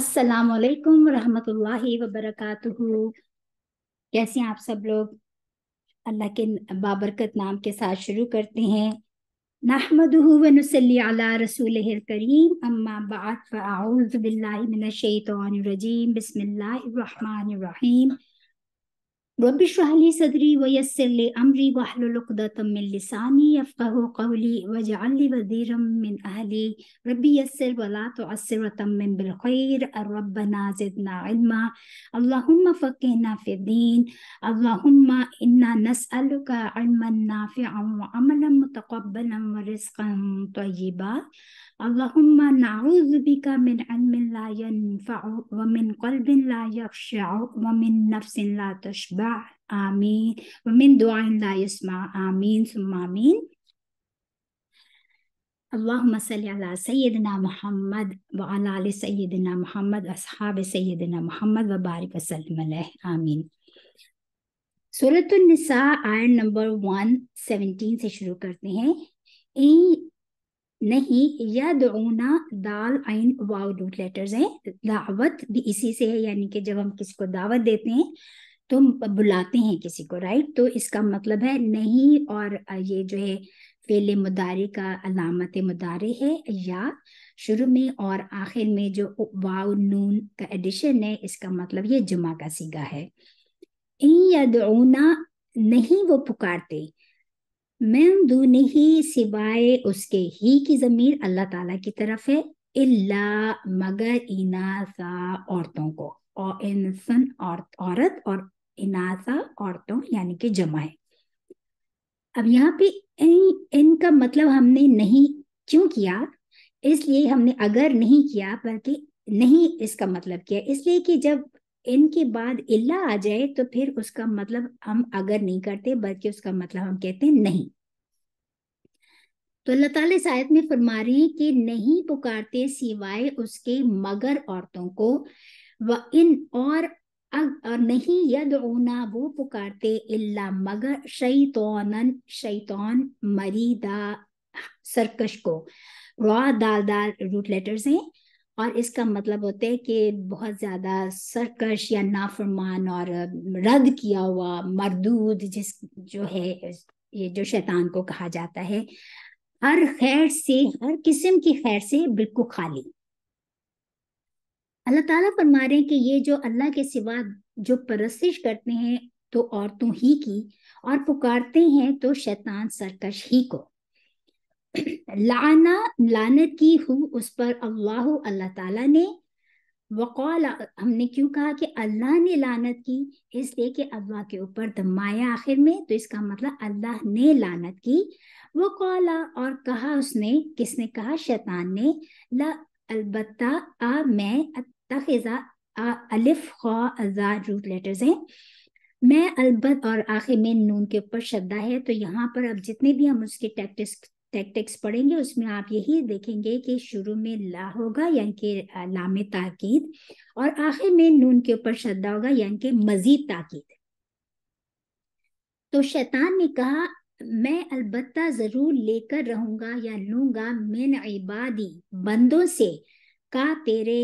अस्सलाम वालेकुम रहमतुल्लाहि व बरकातुहू कैसे हैं आप सब लोग अल्लाह के बाबरकत नाम के साथ शुरू करते हैं नहमदुहू व नुसल्ली अला रसूल करीम अम्मा बाद फ़ाउज़ बिल्लाहि मिनश शैतानिर रजीम बिस्मिल्लाहिर रहमानिर रहीम رب اشرح لي صدري ويسر لي أمري واحلل عقدة من لساني يفقه قولي واجعل لي وزيرا من أهلي ربي يسر ولا تعسر وتمم بالخير ربنا زدنا علما اللهم فقهنا في الدين اللهم إنا نسألك علما نافعا وعملا متقبلا ورزقا طيبا اللهم نعوذ بك من علم لا ينفع ومن قلب لا يخشع ومن نفس لا تشبع آمين ومن دعاء لا يسمع آمين ثم آمين اللهم صل على سيدنا محمد وعلى آل سيدنا محمد أصحاب سيدنا محمد وبارك وسلم عليه آمين सूरत निसा आयत नंबर 117 سے شروع کرتے ہیں नहीं यद ऊना दाल आइन वाव रूट लेटर्स हैं दावत भी इसी से है यानी कि जब हम किसी को दावत देते हैं तो बुलाते हैं किसी को राइट तो इसका मतलब है नहीं और ये जो है फेल मुदारे का अलामत मुदारे है या शुरू में और आखिर में जो वाव नून का एडिशन है इसका मतलब ये जुमा का सीगा है इन यदना नहीं वो पुकारते मैं ही सिवाय उसके ही की जमीर अल्लाह ताला की तरफ है इल्ला मगर इनासा औरतों को और इंसन औरत औरत और इनासा औरतों यानी कि जमा है अब यहाँ पे इन इनका मतलब हमने नहीं क्यों किया इसलिए हमने अगर नहीं किया बल्कि नहीं इसका मतलब किया इसलिए कि जब इनके बाद इल्ला आ जाए तो फिर उसका मतलब हम अगर नहीं करते बल्कि उसका मतलब हम कहते हैं नहीं तो अल्लाह ताला इस आयत में फरमा रही कि नहीं पुकारते सिवाय उसके मगर औरतों को व इन और अग, और नहीं यद ओना वो पुकारते इल्ला मगर शैतौन शैतौन मरीदा सरकश को रॉ दाल दाल रूट लेटर्स हैं और इसका मतलब होता है कि बहुत ज़्यादा सरकश या नाफरमान और रद्द किया हुआ मरदूद जिस जो है ये जो शैतान को कहा जाता है हर खैर से हर किस्म की खैर से बिल्कुल खाली अल्लाह ताला फरमा रहे हैं कि ये जो अल्लाह के सिवा जो परस्तिश करते हैं तो औरतों ही की और पुकारते हैं तो शैतान सरकश ही को लाना लानत की हु उस पर अल्लाह अल्लाह ताला ने वकौल हमने क्यों कहा कि अल्लाह ने लानत की इसलिए कि अल्लाह के ऊपर दमाया आखिर में तो इसका मतलब अल्लाह ने लानत की वो कौला और कहा उसने किसने कहा शैतान ने ला अलबत् आ मैं तखिजा अलिफ खा रूट लेटर्स हैं मैं अलबत और आखिर में नून के ऊपर शब्दा है तो यहाँ पर अब जितने भी हम उसके टैक्टिस टेक्टेक्स पढ़ेंगे उसमें आप यही देखेंगे कि शुरू में ला होगा यानी कि लाम ताकीद और आखिर में नून के ऊपर श्रद्धा होगा यानी कि मजीद ताकीद तो शैतान ने कहा मैं अलबत्ता जरूर लेकर रहूंगा या लूंगा मिन इबादी बंदों से का तेरे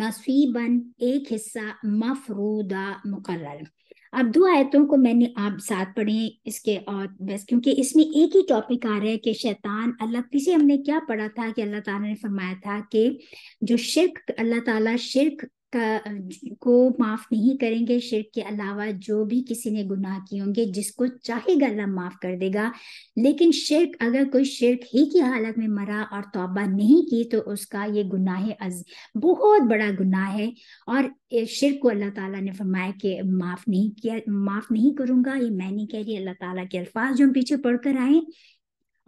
नसीबन एक हिस्सा मफरूदा मुकर्रर अब दो आयतों को मैंने आप साथ पढ़े इसके और बस क्योंकि इसमें एक ही टॉपिक आ रहा है कि शैतान अल्लाह पीछे हमने क्या पढ़ा था कि अल्लाह ताला ने फरमाया था कि जो शिरक अल्लाह ताला शिरक का को माफ नहीं करेंगे शिरक के अलावा जो भी किसी ने गुनाह किए होंगे जिसको चाहेगा अल्लाह माफ कर देगा लेकिन शिरक अगर कोई शिरक ही की हालत में मरा और तौबा नहीं की तो उसका ये गुनाह अज बहुत बड़ा गुनाह है और शिरक को अल्लाह ताला ने फरमाया कि माफ नहीं किया माफ नहीं करूंगा ये मैं नहीं कह रही अल्लाह ताला के अल्फाज जो हम पीछे पढ़कर आए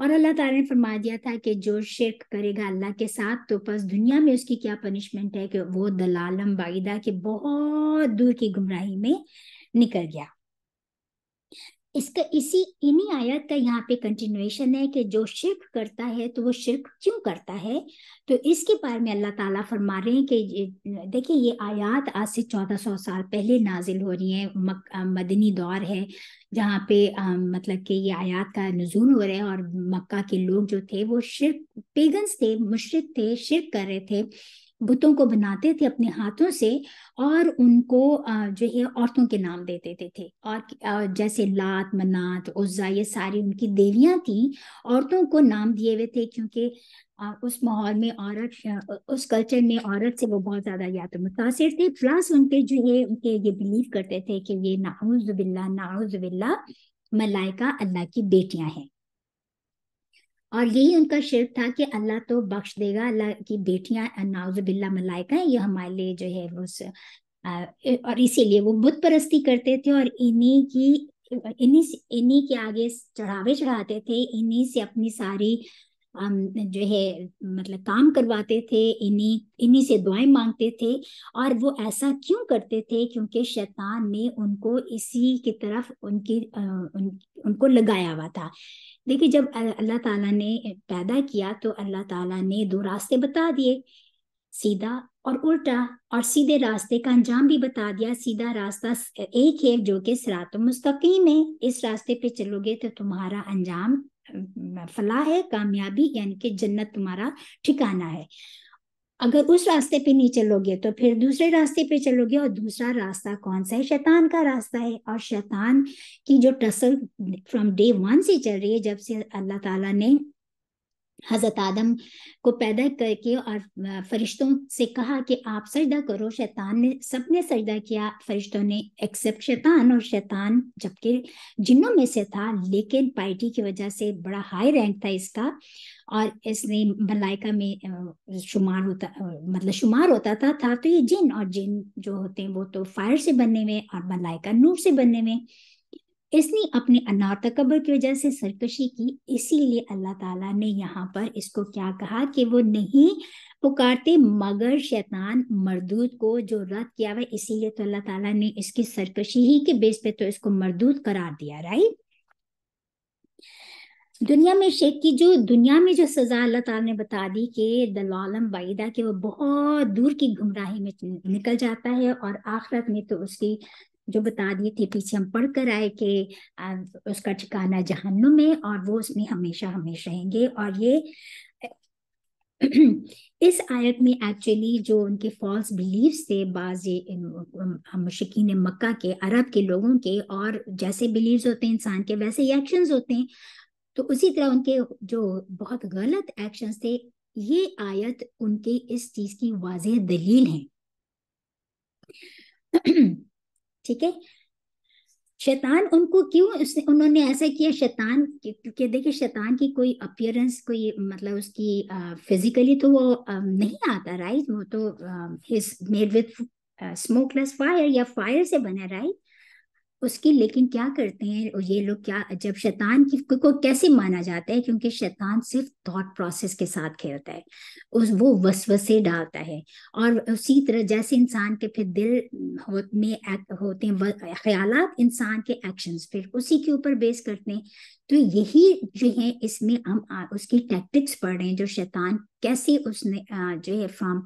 और अल्लाह ताला ने फरमा दिया था कि जो शिरक करेगा अल्लाह के साथ तो बस दुनिया में उसकी क्या पनिशमेंट है कि वो दलालम बाइदा के बहुत दूर की गुमराही में निकल गया इसका इसी इन्हीं आयत का यहाँ पे कंटिन्यूएशन है कि जो शिरक करता है तो वो शिरक क्यों करता है तो इसके बारे में अल्लाह ताला फरमा रहे हैं कि देखिए ये आयत आज से चौदह सौ साल पहले नाजिल हो रही है मक, मदनी दौर है जहाँ पे आ, मतलब कि ये आयत का नजूल हो रहा है और मक्का के लोग जो थे वो शिरक पेगन्स थे मुशरक थे शिरक कर रहे थे बुतों को बनाते थे अपने हाथों से और उनको जो है औरतों के नाम दे देते थे और जैसे लात मनात उज्जा ये सारी उनकी देवियां थी औरतों को नाम दिए हुए थे क्योंकि उस माहौल में औरत उस कल्चर में औरत से वो बहुत ज़्यादा या तो मुतासर थे प्लस उनके जो है उनके ये बिलीव करते थे कि ये नाउज़ बिल्ला मलाइका अल्लाह की बेटियां हैं और यही उनका शिरक था कि अल्लाह तो बख्श देगा अल्लाह की बेटियां बिल्ला मलाइका ये हमारे लिए जो है वो और इसीलिए वो बुत परस्ती करते थे और इन्हीं की इन्हीं इन्हीं के आगे चढ़ावे चढ़ाते थे इन्हीं से अपनी सारी जो है मतलब काम करवाते थे इन्हीं इन्हीं से दुआएं मांगते थे और वो ऐसा क्यों करते थे क्योंकि शैतान ने उनको इसी की तरफ उनकी उन, उनको लगाया हुआ था देखिए जब अल्लाह ताला ने पैदा किया तो अल्लाह ताला ने दो रास्ते बता दिए सीधा और उल्टा और सीधे रास्ते का अंजाम भी बता दिया सीधा रास्ता एक है जो कि सरात मुस्तकीम है इस रास्ते पे चलोगे तो तुम्हारा अंजाम फला है कामयाबी यानी कि जन्नत तुम्हारा ठिकाना है अगर उस रास्ते पे नहीं चलोगे तो फिर दूसरे रास्ते पे चलोगे और दूसरा रास्ता कौन सा है शैतान का रास्ता है और शैतान की जो टसल फ्रॉम डे वन से चल रही है जब से अल्लाह ताला ने हज़रत आदम को पैदा करके और फरिश्तों से कहा कि आप सजदा करो शैतान ने सबने सजदा किया फरिश्तों ने एक्सेप्ट शैतान और शैतान जबकि जिन्हों में से था लेकिन पार्टी की वजह से बड़ा हाई रैंक था इसका और इसने मलाइका में शुमार होता मतलब शुमार होता था था तो ये जिन और जिन जो होते हैं वो तो फायर से बनने में और मलाइका नूर से बनने में इसने अपने तकबर की वजह से सरकशी की इसीलिए अल्लाह ताला ने यहाँ पर इसको क्या कहा कि वो नहीं पुकारते मगर शैतान मरदूत को जो रद्द किया हुआ इसीलिए तो अल्लाह ताला ने इसकी सरकशी ही के बेस पे तो इसको मरदूत करार दिया राइट दुनिया में शेख की जो दुनिया में जो सजा अल्लाह ताला ने बता दी कि दलालम बाईदा के वो बहुत दूर की गुमराही में निकल जाता है और आखिरत में तो उसकी जो बता दिए थे पीछे हम पढ़ कर आए कि उसका ठिकाना जहन्न है और वो उसमें हमेशा हमेशा रहेंगे और ये इस आयत में एक्चुअली जो उनके फॉल्स बिलीव थे बाज मशिकीन मक्का के अरब के लोगों के और जैसे बिलीव्स होते हैं इंसान के वैसे ही एक्शन होते हैं तो उसी तरह उनके जो बहुत गलत एक्शंस थे ये आयत उनके इस चीज की वाज दलील है ठीक है शैतान उनको क्यों उसने उन्होंने ऐसा किया शैतान क्योंकि देखिए शैतान की कोई अपियरेंस कोई मतलब उसकी फिजिकली तो वो आ, नहीं आता राइट वो तो is made with smokeless fire या फायर से बना राइट उसकी लेकिन क्या करते हैं ये लोग क्या जब शैतान की को कैसे माना जाता है क्योंकि शैतान सिर्फ थॉट प्रोसेस के साथ खेलता है उस वो वसवसे डालता है और उसी तरह जैसे इंसान के फिर दिल हो, में होते हैं ख्याल इंसान के एक्शंस फिर उसी के ऊपर बेस करते हैं तो यही जो है इसमें हम आ, उसकी टैक्टिक्स पढ़ रहे हैं जो शैतान कैसे उसने आ, जो है फ्रॉम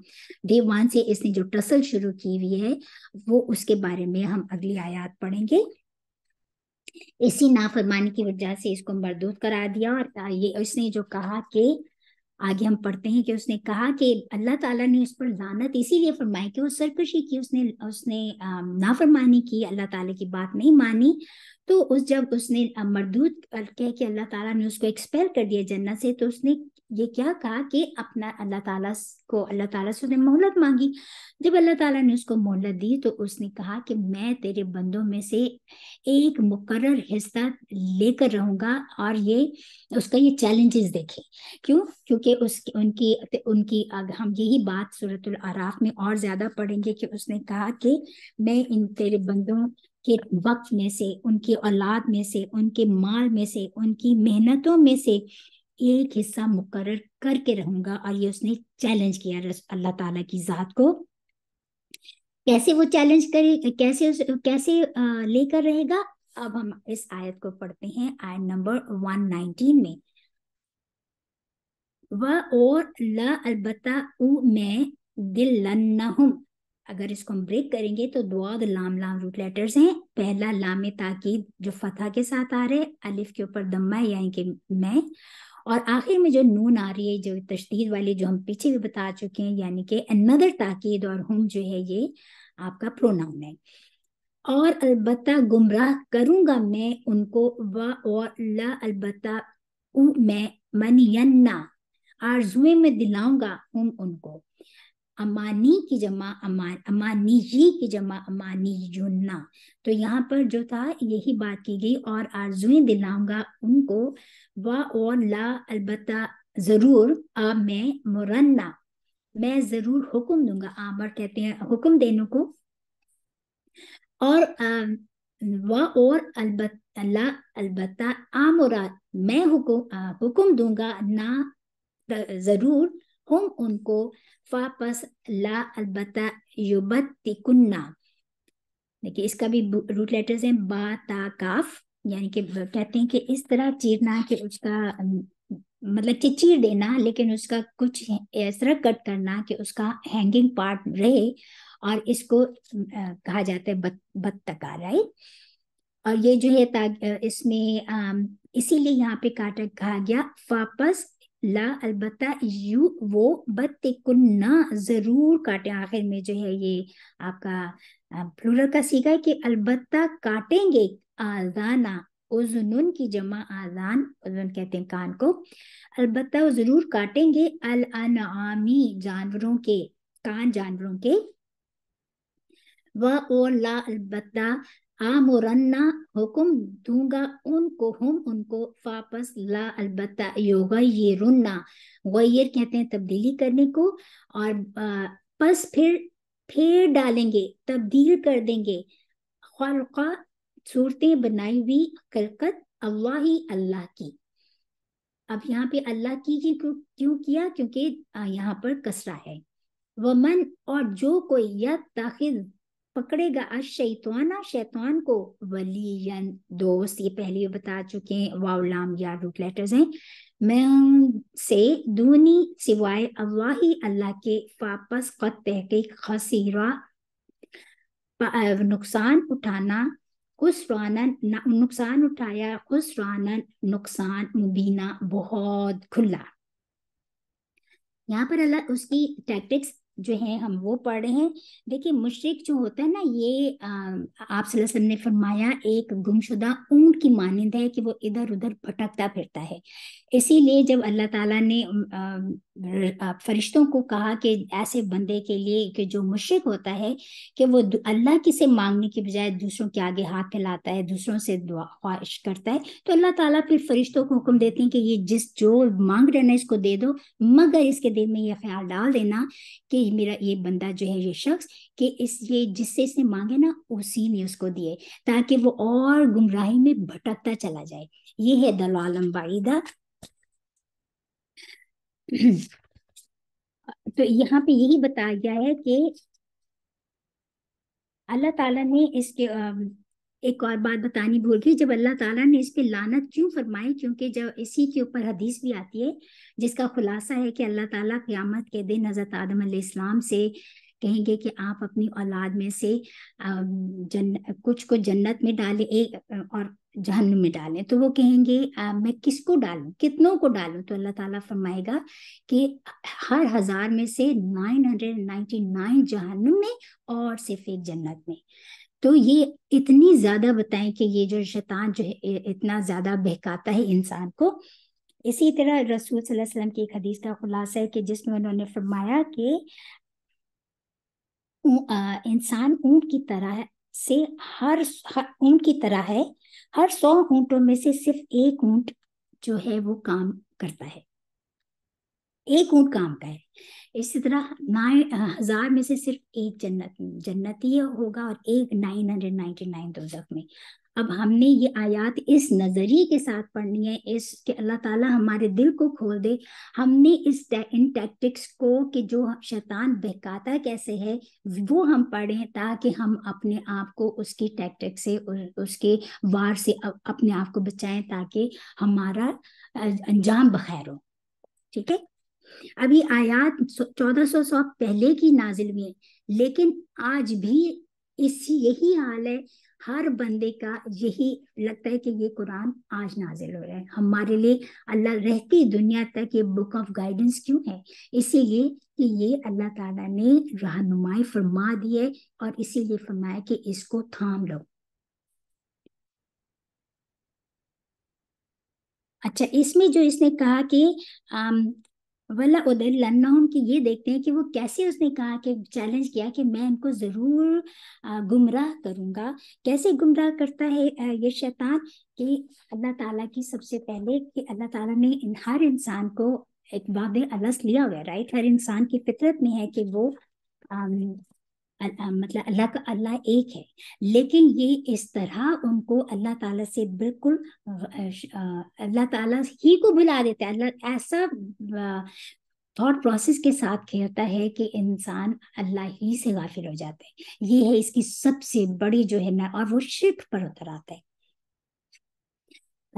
डे वन से इसने जो टसल शुरू की हुई है वो उसके बारे में हम अगली आयात पढ़ेंगे इसी नाफरमानी की वजह से इसको मरदूत करा दिया और ये उसने जो कहा कि आगे हम पढ़ते हैं कि उसने कहा कि अल्लाह ताला ने उस पर लानत इसीलिए फरमाई कि वो सरकशी की उसने उसने नाफरमानी की अल्लाह ताला की बात नहीं मानी तो उस जब उसने मरदूत कह के अल्लाह ताला ने उसको एक्सपेल कर दिया जन्नत से तो उसने ये क्या कहा कि अपना अल्लाह ताला को अल्लाह ताला से उसने मोहलत मांगी जब अल्लाह ताला ने उसको मोहलत दी तो उसने कहा कि मैं तेरे बंदों में से एक मुकर्र हिस्सा लेकर रहूंगा और ये उसका ये चैलेंजेस देखे क्यों क्योंकि उसकी उनकी उनकी हम यही बात सूरत आराफ में और ज्यादा पढ़ेंगे कि उसने कहा कि मैं इन तेरे बंदों के वक्त में से उनकी औलाद में से उनके माल में से उनकी मेहनतों में से एक हिस्सा मुकर करके रहूंगा और ये उसने चैलेंज किया अल्लाह ताला की जात को कैसे वो चैलेंज करे कैसे उस, कैसे लेकर रहेगा अब हम इस आयत को पढ़ते हैं आयत नंबर 119 में वह और ल अलबत्ता उ मैं दिल हूं अगर इसको हम ब्रेक करेंगे तो द्वाद लाम लाम रूट लेटर्स हैं पहला लाम ताकीद जो फतह के साथ आ रहे अलिफ के ऊपर दम्मा यानी कि मैं और आखिर में जो नून आ रही है जो तशदीद वाली जो हम पीछे भी बता चुके हैं यानी कि अनदर ताकीद और हम जो है ये आपका प्रोनाउन है और अलबत् गुमराह करूंगा मैं उनको व और ला अलबत् मैं यन्ना आरजुए में दिलाऊंगा हम उनको अमानी की जमा अमान अमानी जी की जमा अमानी जुन्ना तो यहाँ पर जो था यही बात की गई और आरजुएं दिलाऊंगा उनको व और ला अलबत्ता जरूर आ मैं मुरन्ना मैं जरूर हुक्म दूंगा आमर कहते हैं हुक्म देने को और आ, व और अलबत् ला अलबत्ता आमरा मैं हुक्म हुक्म दूंगा ना जरूर हम उनको वापस ला अलबत्ता तिकुन्ना देखिए इसका भी रूट लेटर्स हैं बा ता काफ यानी कि कहते हैं कि इस तरह चीरना कि उसका मतलब कि चीर देना लेकिन उसका कुछ इस तरह कट करना कि उसका हैंगिंग पार्ट रहे और इसको कहा जाता है बत, बत्तका राइट और ये जो है इसमें इसीलिए यहाँ पे काटा कहा गया वापस ला अलबत्ता यू वो बत्ते कुन्ना जरूर काटे आखिर में जो है ये आपका प्लूरल का सीखा है कि अलबत्ता काटेंगे आजाना उजनुन की जमा आजान उजन कहते हैं कान को अलबत्ता वो जरूर काटेंगे अल अनामी जानवरों के कान जानवरों के वह और ला अलबत्ता आमुरन्ना हुक्म दूंगा उनको हम उनको वापस ला अलबत् योगा ये रुन्ना गैर कहते हैं तब्दीली करने को और बस फिर फेर डालेंगे तब्दील कर देंगे खलका सूरतें बनाई हुई कलकत अल्लाह ही अल्लाह की अब यहाँ पे अल्लाह की क्यों क्यों किया क्योंकि यहाँ पर कसरा है वमन और जो कोई या ताखिद पकड़ेगा अशैताना शैतान को वलीयन दोस्त ये पहले भी बता चुके हैं वाउलाम या रूट लेटर्स हैं मैं से दूनी सिवाय अल्लाह ही अल्लाह के वापस कत तहकीक खसीरा नुकसान उठाना रानन नुकसान उठाया रानन नुकसान मुबीना बहुत खुला यहाँ पर अल्लाह उसकी टैक्टिक्स जो है हम वो पढ़ रहे हैं देखिए मुशरक जो होता है ना ये आप वसल्लम ने फरमाया एक गुमशुदा ऊंट की मानंद है कि वो इधर उधर भटकता फिरता है इसीलिए जब अल्लाह ताला ने फरिश्तों को कहा कि ऐसे बंदे के लिए कि जो मुशरक होता है कि वो अल्लाह की से मांगने के बजाय दूसरों के आगे हाथ फैलाता है दूसरों से दुआ ख्वाहिश करता है तो अल्लाह ताला फिर फरिश्तों को हुक्म देते हैं कि ये जिस जो मांग रहे ना इसको दे दो मगर इसके दिल में ये ख्याल डाल देना कि ये मेरा ये बंदा जो है ये शख्स कि इस ये जिससे इसने मांगे ना उसी ने उसको दिए ताकि वो और गुमराही में भटकता चला जाए ये है दलालम बाईदा तो यहाँ पे यही बताया गया है कि अल्लाह ताला ने इसके एक और बात बतानी भूल गई जब अल्लाह ताला ने इस पे लानत क्यों फरमाई क्योंकि जब इसी के ऊपर हदीस भी आती है जिसका खुलासा है कि अल्लाह ताला क्यामत के दिन हज़रत आदम इस्लाम से कहेंगे कि आप अपनी औलाद में से जन कुछ को जन्नत में डालें एक और जहन में डालें तो वो कहेंगे आ, मैं किसको डालूं कितनों को डालूं तो अल्लाह ताला फरमाएगा कि हर हजार में से 999 जहनुम में और सिर्फ एक जन्नत में तो ये इतनी ज्यादा बताएं कि ये जो शैतान जो है इतना ज्यादा बहकाता है इंसान को इसी तरह रसूल वसल्लम की एक हदीस का खुलासा है कि जिसमें उन्होंने फरमाया कि इंसान ऊंट की तरह से हर ऊंट की तरह है हर सौ ऊंटों में से सिर्फ एक ऊंट जो है वो काम करता है एक ऊंट काम का है इसी तरह नाइन हजार में से सिर्फ एक जन्नत जन्नती होगा और एक नाइन हंड्रेड नाइनटी नाइन दोजख में अब हमने ये आयत इस नज़रिए के साथ पढ़नी है इस कि अल्लाह ताला हमारे दिल को खोल दे हमने इस इन टैक्टिक्स को कि जो शैतान बहकाता कैसे है वो हम पढ़ें ताकि हम अपने आप को उसकी टैक्टिक से उसके वार से अपने आप को बचाएं ताकि हमारा अंजाम बखैर हो ठीक है अभी आयात चौदह सौ सौ पहले की नाजिल हुई है लेकिन आज भी इस यही हाल है हर बंदे का यही लगता है कि ये कुरान आज नाजिल हो रहा है हमारे लिए अल्लाह रहती दुनिया तक ये बुक ऑफ गाइडेंस क्यों है इसीलिए कि ये अल्लाह ताला ने रहनुमाई फरमा दी है और इसीलिए फरमाया कि इसको थाम लो अच्छा इसमें जो इसने कहा कि वल्ला उदिल लन्नाहम की ये देखते हैं कि वो कैसे उसने कहा कि चैलेंज किया कि मैं इनको ज़रूर गुमराह करूँगा कैसे गुमराह करता है ये शैतान कि अल्लाह ताला की सबसे पहले कि अल्लाह ताला ने इन हर इंसान को एक बाब अलस लिया हुआ है राइट हर इंसान की फितरत में है कि वो मतलब अल्लाह का अल्लाह एक है लेकिन ये इस तरह उनको अल्लाह ताला से बिल्कुल अल्लाह ताला ही को बुला देते अल्लाह ऐसा थॉट प्रोसेस के साथ खेलता है कि इंसान अल्लाह ही से गाफिल हो जाता है ये है इसकी सबसे बड़ी जो है ना और वो शिर्क पर उतर आता है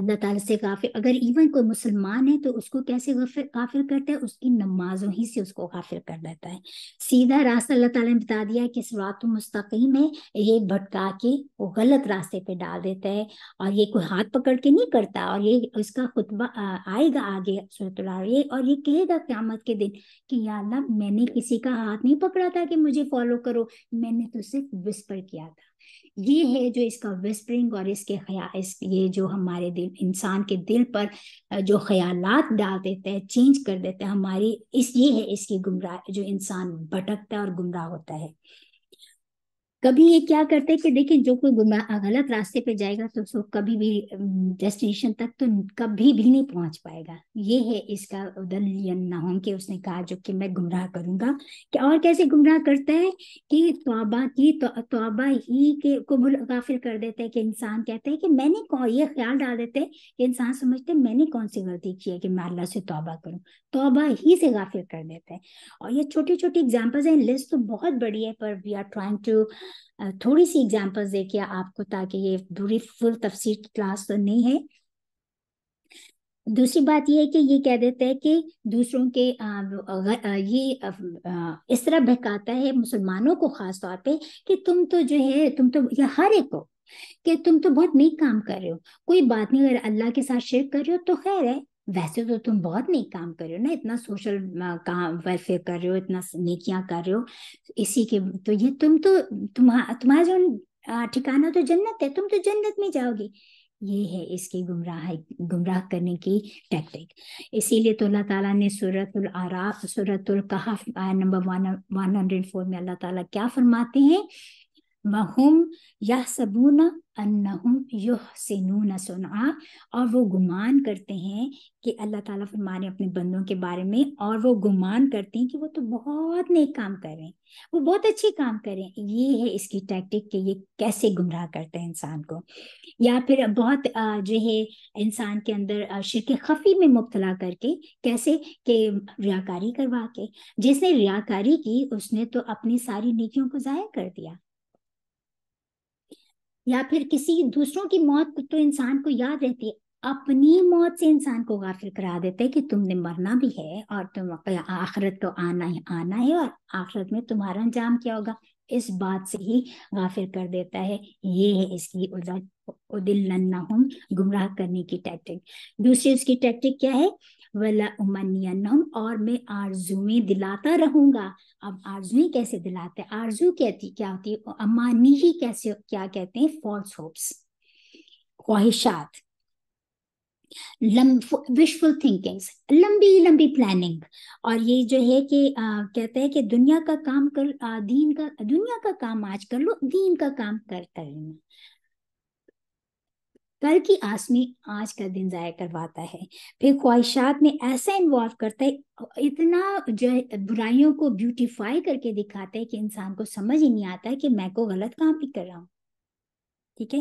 अल्लाह ताला से गाफिर अगर इवन कोई मुसलमान है तो उसको कैसे गाफिर करता है उसकी नमाजों ही से उसको गाफिर कर देता है सीधा रास्ता अल्लाह ताला ने बता दिया है कि सरात मुस्तकीम है ये भटका के वो गलत रास्ते पे डाल देता है और ये कोई हाथ पकड़ के नहीं करता और ये उसका खुतबा आएगा आगे सूरतुल्लाह ये और ये कहेगा क्यामत के दिन कि या अल्लाह मैंने किसी का हाथ नहीं पकड़ा था कि मुझे फॉलो करो मैंने तो सिर्फ विस्पर किया था ये है जो इसका विस्परिंग और इसके ख्याल इस ये जो हमारे दिल इंसान के दिल पर जो ख्यालात डाल देते हैं चेंज कर देते हैं हमारी इस ये है इसकी गुमराह जो इंसान भटकता है और गुमराह होता है कभी ये क्या करते हैं कि देखिए जो कोई गलत रास्ते पे जाएगा तो उसको कभी भी डेस्टिनेशन तक तो कभी भी नहीं पहुंच पाएगा ये है इसका दलियन नाहम के उसने कहा जो कि मैं गुमराह करूंगा कि और कैसे गुमराह करता है कि तोबा की तोबा ही के को गाफिल कर देते हैं कि इंसान कहते हैं कि मैंने कौन ये ख्याल डाल देते हैं कि इंसान समझते मैंने कौन सी गलती की है कि मैं अल्लाह से तोबा करूँ तोबा ही से गाफिल कर देते हैं और ये छोटी छोटी एग्जाम्पल्स हैं लिस्ट तो बहुत बड़ी है पर वी आर ट्राइंग टू थोड़ी सी एग्जाम्पल्स देखिए आपको ताकि ये पूरी फुल तफसीर की क्लास तो नहीं है दूसरी बात यह है कि ये कह देता है कि दूसरों के ये इस तरह बहकाता है मुसलमानों को खास तौर पे कि तुम तो जो है तुम तो या हर एक को कि तुम तो बहुत नेक काम कर रहे हो कोई बात नहीं अगर अल्लाह के साथ शेयर कर रहे हो तो खैर है वैसे तो तुम बहुत नेक काम कर रहे हो ना इतना सोशल काम वेलफेयर कर रहे हो इतना नेकियां कर रहे हो इसी के तो ये तुम तो तुम्हारा तुम्हारा जो ठिकाना तो जन्नत है तुम तो जन्नत में जाओगे ये है इसकी गुमराह गुमराह करने की टैक्टिक इसीलिए तो अल्लाह ताला ने सूरतुल आराफ सूरतुल कहफ number one one hundred four में अल्लाह ताला क्या फरमाते हैं वहुम यह सबून अन्नहुम युह सिनून सुना और वो गुमान करते हैं कि अल्लाह ताला फरमाने अपने बंदों के बारे में और वो गुमान करते हैं कि वो तो बहुत नेक काम कर रहे हैं वो बहुत अच्छे काम कर रहे हैं ये है इसकी टैक्टिक कि ये कैसे गुमराह करते हैं इंसान को या फिर बहुत जो है इंसान के अंदर शिरक खफी में मुबतला करके कैसे कि रियाकारी करवा के जिसने रियाकारी की उसने तो अपनी सारी नीकियों को ज़ाया कर दिया या फिर किसी दूसरों की मौत तो इंसान को याद रहती है अपनी मौत से इंसान को गाफिल करा देते हैं कि तुमने मरना भी है और तुम आखिरत तो आना ही आना है और आखिरत में तुम्हारा अंजाम क्या होगा इस बात से ही गाफिल कर देता है ये है इसकी उदिल हम गुमराह करने की टैक्टिक दूसरी उसकी टैक्टिक क्या है वला उमनियनम और मैं आरजुएं दिलाता रहूंगा अब आरजुएं कैसे दिलाते हैं आरजू कहती क्या होती है अमानी ही कैसे क्या कहते हैं फॉल्स होप्स ख्वाहिशात विशफुल थिंकिंग्स लंबी लंबी प्लानिंग और ये जो है कि कहते हैं कि दुनिया का काम कर आ, दीन का दुनिया का काम आज कर लो दीन का काम करता रहना कल की आस में आज का दिन जाया करवाता है फिर ख्वाहिशात में ऐसा इन्वॉल्व करता है इतना जो बुराइयों को ब्यूटीफाई करके दिखाता है कि इंसान को समझ ही नहीं आता है कि मैं को गलत काम भी कर रहा हूँ ठीक है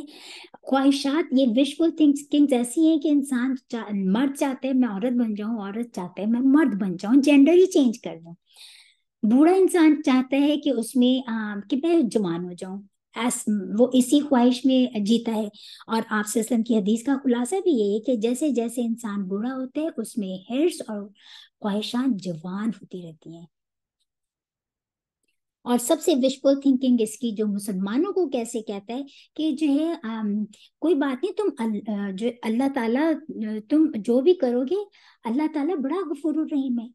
ख्वाहिशात ये विशफुल थिंकिंग्स ऐसी हैं कि इंसान चा, मर्द चाहते हैं मैं औरत बन जाऊं औरत चाहते हैं मैं मर्द बन जाऊं जेंडर ही चेंज कर दूं बूढ़ा इंसान चाहता है कि उसमें आ, कि मैं जवान हो जाऊं एस वो इसी ख्वाहिश में जीता है और आप की हदीस का खुलासा भी यही है कि जैसे जैसे इंसान बूढ़ा होता है उसमें हिर्स और ख्वाहिशा जवान होती रहती हैं और सबसे विशफुल थिंकिंग इसकी जो मुसलमानों को कैसे कहता है कि जो है कोई बात नहीं तुम अल, जो अल्लाह ताला तुम जो भी करोगे अल्लाह ताला बड़ा गफुर रहीम है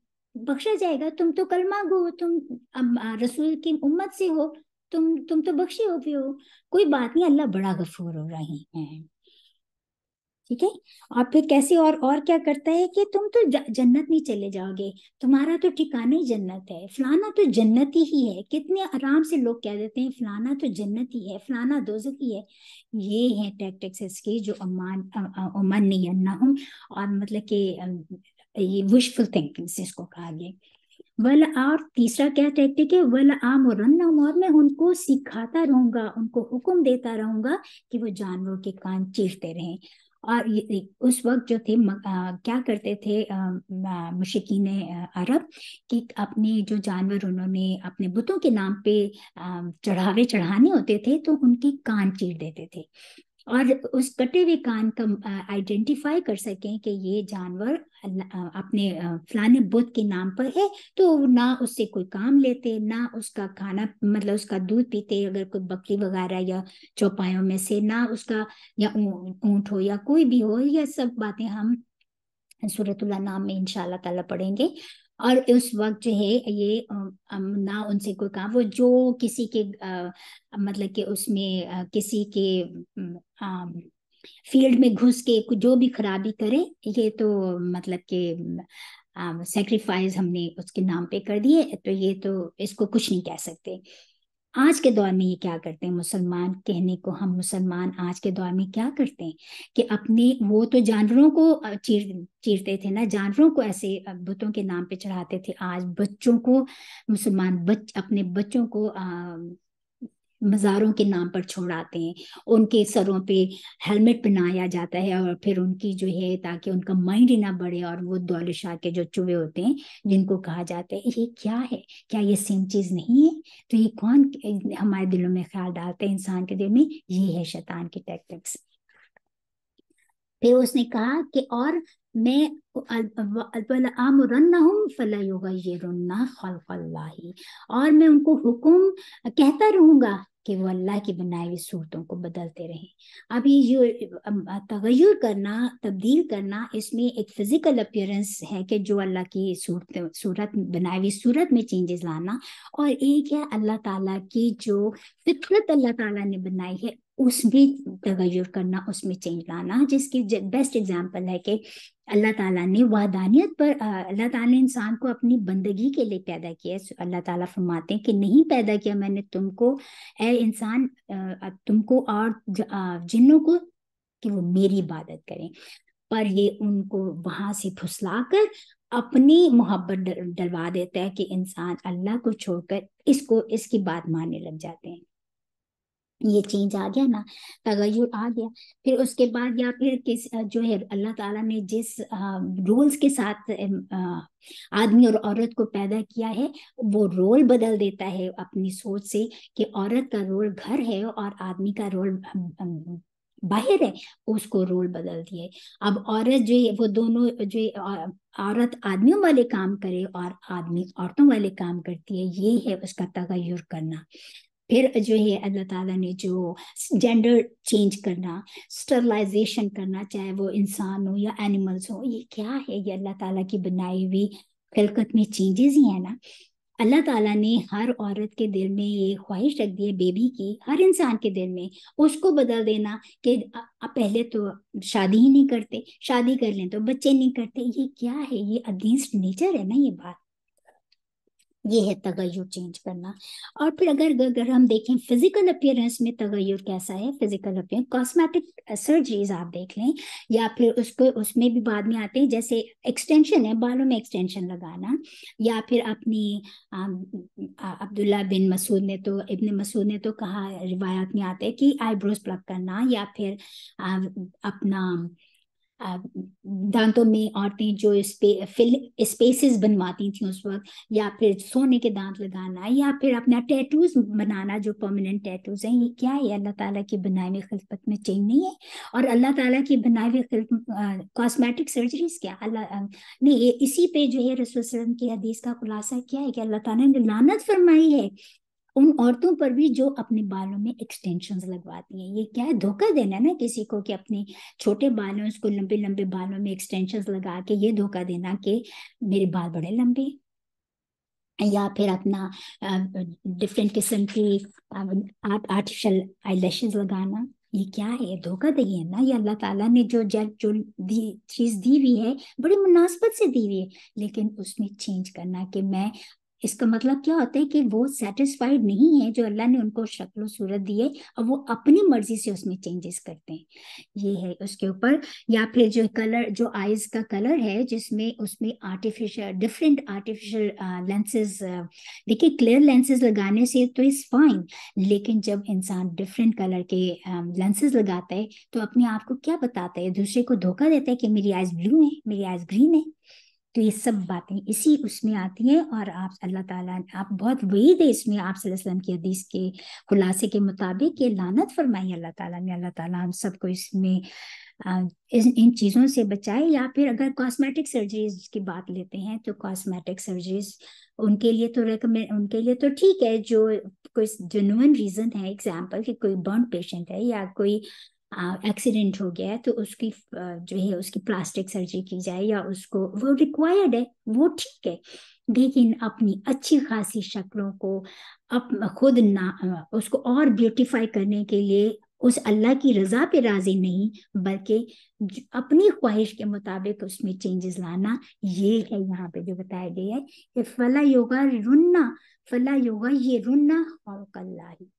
बख्शा जाएगा तुम तो कलमा गो तुम रसूल की उम्मत से हो तुम तुम तो बख्शे हो भी हो कोई बात नहीं अल्लाह बड़ा गफूर हो रही है ठीक है और फिर कैसे और और क्या करता है कि तुम तो जन्नत नहीं चले जाओगे तुम्हारा तो ठिकाना ही जन्नत है फलाना तो जन्नत ही है कितने आराम से लोग कह देते हैं फलाना तो जन्नत ही है फलाना दो जखी है ये है टैक्टिक्स इसके जो अमान अमान नहीं अन्ना और मतलब कि ये विशफुल थिंकिंग इसको कहा गया वल और तीसरा क्या टैक्टिक है वल आम और रन्नम और मैं उनको सिखाता रहूंगा उनको हुक्म देता रहूंगा कि वो जानवरों के कान चीरते रहें और उस वक्त जो थे क्या करते थे मुशिकीन अरब कि अपने जो जानवर उन्होंने अपने बुतों के नाम पे चढ़ावे चढ़ाने होते थे तो उनके कान चीर देते थे और उस कटे हुए कान का आइडेंटिफाई कर सकें कि ये जानवर अपने फलाने बुद्ध के नाम पर है तो ना उससे कोई काम लेते ना उसका खाना मतलब उसका दूध पीते अगर कोई बकरी वगैरह या चौपायों में से ना उसका या ऊंट हो या कोई भी हो यह सब बातें हम सूरतुल्ला नाम में इंशाल्लाह ताला पढ़ेंगे और उस वक्त जो है ये ना उनसे कोई काम वो जो किसी के आ, मतलब कि उसमें किसी के आ, फील्ड में घुस के जो भी खराबी करे ये तो मतलब के सेक्रीफाइस हमने उसके नाम पे कर दिए तो ये तो इसको कुछ नहीं कह सकते आज के दौर में ये क्या करते हैं मुसलमान कहने को हम मुसलमान आज के दौर में क्या करते हैं कि अपने वो तो जानवरों को चीर चीरते थे ना जानवरों को ऐसे बुतों के नाम पे चढ़ाते थे आज बच्चों को मुसलमान बच अपने बच्चों को अः मज़ारों के नाम पर छोड़ाते हैं उनके सरों पे हेलमेट पहनाया जाता है और फिर उनकी जो है ताकि उनका माइंड ना बढ़े और वो दौलत शाह के जो चूहे होते हैं जिनको कहा जाता है ये क्या है क्या ये सेम चीज़ नहीं है तो ये कौन हमारे दिलों में ख्याल डालते हैं इंसान के दिल में ये है शैतान की टेक्टिक्स फिर उसने कहा कि और मैं और मैं उनको हुक्म कहता रहूंगा कि वो अल्लाह की बनाई हुई सूरतों को बदलते रहे अभी ये तगैर करना तब्दील करना इसमें एक फिजिकल अपियरेंस है कि जो अल्लाह की सूरत सूरत बनाई हुई सूरत में चेंजेस लाना और एक है अल्लाह ताला की जो फितरत अल्लाह ताला ने बनाई है उसमें तगैर करना उसमें चेंज लाना जिसकी बेस्ट एग्जाम्पल है कि अल्लाह तला ताला ने वादानियत पर अल्लाह ताला ने इंसान को अपनी बंदगी के लिए पैदा किया है अल्लाह ताला फरमाते हैं कि नहीं पैदा किया मैंने तुमको ए इंसान तुमको और जिन्हों को कि वो मेरी इबादत करें पर ये उनको वहां से फुसला कर अपनी मोहब्बत डलवा देता है कि इंसान अल्लाह को छोड़कर इसको इसकी बात मानने लग जाते हैं ये चेंज आ गया ना तगैर आ गया फिर उसके बाद या फिर किस जो है अल्लाह ताला ने जिस रोल्स के साथ आदमी और औरत को पैदा किया है वो रोल बदल देता है अपनी सोच से कि औरत का रोल घर है और आदमी का रोल बाहर है उसको रोल बदल दिए अब औरत जो है वो दोनों जो औरत आदमियों वाले काम करे और आदमी औरतों वाले काम करती है ये है उसका तगैर करना फिर जो है अल्लाह ताला ने जो जेंडर चेंज करना स्टरलाइजेशन करना चाहे वो इंसान हो या एनिमल्स हो ये क्या है ये अल्लाह ताला की बनाई हुई खिलकत में चेंजेस ही है ना अल्लाह ताला ने हर औरत के दिल में ये ख्वाहिश रख दी है बेबी की हर इंसान के दिल में उसको बदल देना कि पहले तो शादी ही नहीं करते शादी कर लें तो बच्चे नहीं करते ये क्या है ये अगेंस्ट नेचर है ना ये बात ये है तगैर चेंज करना और फिर अगर अगर हम देखें फिजिकल अपियरेंस में तगैर कैसा है फिजिकल अपियरेंस कॉस्मेटिक सर्जरीज आप देख लें या फिर उसको उसमें भी बाद में आते हैं जैसे एक्सटेंशन है बालों में एक्सटेंशन लगाना या फिर अपनी अब्दुल्ला बिन मसूद ने तो इबन मसूद ने तो कहा रिवायत में आते हैं कि आईब्रोज प्लग करना या फिर आ, अपना दांतों में औरतें जो स्पे, फिल स्पेसेस बनवाती थी उस वक्त या फिर सोने के दांत लगाना या फिर अपना टैटूज बनाना जो परमानेंट टैटूज हैं ये क्या है अल्लाह ताला की बनाई हुई खिलफत में चेंज नहीं है और अल्लाह ताला की बनाई हुई कॉस्मेटिक सर्जरीज क्या अल्लाह नहीं इसी पे जो है रसुल की हदीस का खुलासा क्या है कि अल्लाह ताला ने लानत फरमाई है उन औरतों पर भी जो अपने बालों में एक्सटेंशन लगवाती हैं ये क्या है धोखा देना है ना किसी को कि अपने छोटे बालों उसको लंबे लंबे बालों में एक्सटेंशन लगा के ये धोखा देना कि मेरे बाल बड़े लंबे या फिर अपना डिफरेंट किस्म की आर्टिफिशियल आई लगाना ये क्या है धोखा दही है ना ये अल्लाह ताला ने जो जल जो दी चीज दी हुई है बड़ी मुनासबत से दी हुई है लेकिन उसमें चेंज करना कि मैं इसका मतलब क्या होता है कि वो सेटिस्फाइड नहीं है जो अल्लाह ने उनको शक्ल सूरत है और वो अपनी मर्जी से उसमें चेंजेस करते हैं ये है उसके ऊपर या फिर जो कलर जो आइज का कलर है जिसमें उसमें आर्टिफिशियल डिफरेंट आर्टिफिशियल लेंसेज देखिए क्लियर लेंसेज लगाने से तो इस फाइन लेकिन जब इंसान डिफरेंट कलर के लेंसेज um, लगाता है तो अपने आप को क्या बताता है दूसरे को धोखा देता है कि मेरी आइज ब्लू है मेरी आइज ग्रीन है तो ये सब बातें इसी उसमें आती हैं और आप अल्लाह ताला आप बहुत वहीद है इसमें आप वसल्लम की हदीस के खुलासे के मुताबिक ये लानत फरमाई अल्लाह ताला ने अल्लाह ताला हम सबको इसमें इन इन चीज़ों से बचाए या फिर अगर कॉस्मेटिक सर्जरीज की बात लेते हैं तो कॉस्मेटिक सर्जरीज उनके लिए तो रेकमें उनके लिए तो ठीक है जो कोई जेनुअन रीज़न है एग्जाम्पल कि कोई बर्न पेशेंट है या कोई एक्सीडेंट हो गया है तो उसकी जो है उसकी प्लास्टिक सर्जरी की जाए या उसको वो रिक्वायर्ड है वो ठीक है लेकिन अपनी अच्छी खासी शक्लों को अप खुद ना उसको और ब्यूटिफाई करने के लिए उस अल्लाह की रजा पे राजी नहीं बल्कि अपनी ख्वाहिश के मुताबिक उसमें चेंजेस लाना ये है यहाँ पे जो बताया गया है कि फला योगा रुन्ना फला योगा ये रुन्ना कल्ला ही